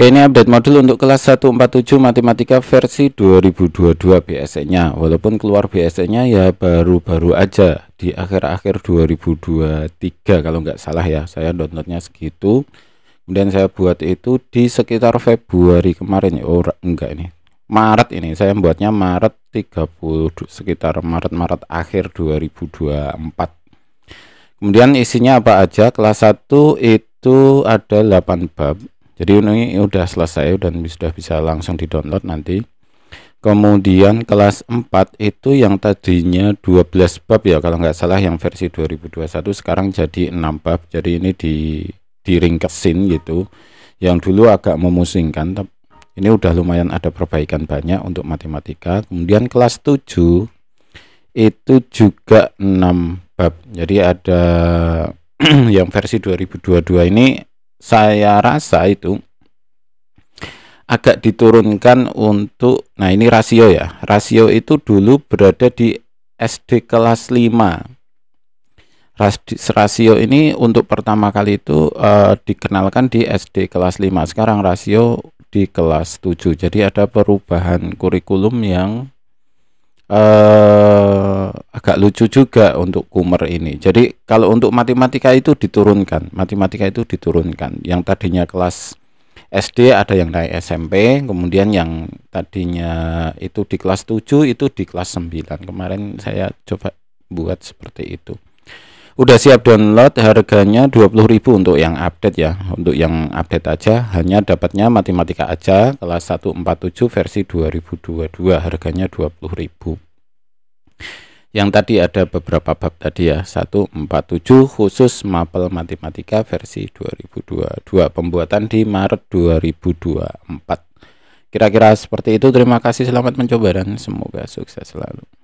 Oke, ya, ini update modul untuk kelas 147 Matematika versi 2022 BSE-nya. Walaupun keluar BSE-nya ya baru-baru aja di akhir-akhir 2023 kalau nggak salah ya. Saya downloadnya segitu. Kemudian saya buat itu di sekitar Februari kemarin ya. Oh, enggak ini. Maret ini saya buatnya Maret 30 sekitar Maret-Maret akhir 2024. Kemudian isinya apa aja? Kelas 1 itu ada 8 bab jadi ini udah selesai dan sudah bisa langsung di download nanti kemudian kelas 4 itu yang tadinya 12 bab ya kalau nggak salah yang versi 2021 sekarang jadi 6 bab jadi ini di diringkesin gitu yang dulu agak memusingkan ini udah lumayan ada perbaikan banyak untuk matematika kemudian kelas 7 itu juga 6 bab jadi ada yang versi 2022 ini saya rasa itu agak diturunkan untuk nah ini rasio ya. Rasio itu dulu berada di SD kelas 5. Rasio ini untuk pertama kali itu eh, dikenalkan di SD kelas 5. Sekarang rasio di kelas 7. Jadi ada perubahan kurikulum yang eh, lucu juga untuk kumer ini. Jadi kalau untuk matematika itu diturunkan, matematika itu diturunkan. Yang tadinya kelas SD ada yang naik SMP, kemudian yang tadinya itu di kelas 7 itu di kelas 9. Kemarin saya coba buat seperti itu. Udah siap download, harganya 20.000 untuk yang update ya. Untuk yang update aja hanya dapatnya matematika aja kelas 147 versi 2022, harganya 20.000 yang tadi ada beberapa bab tadi ya 147 khusus mapel matematika versi 2022 pembuatan di Maret 2024 kira-kira seperti itu terima kasih selamat mencoba dan semoga sukses selalu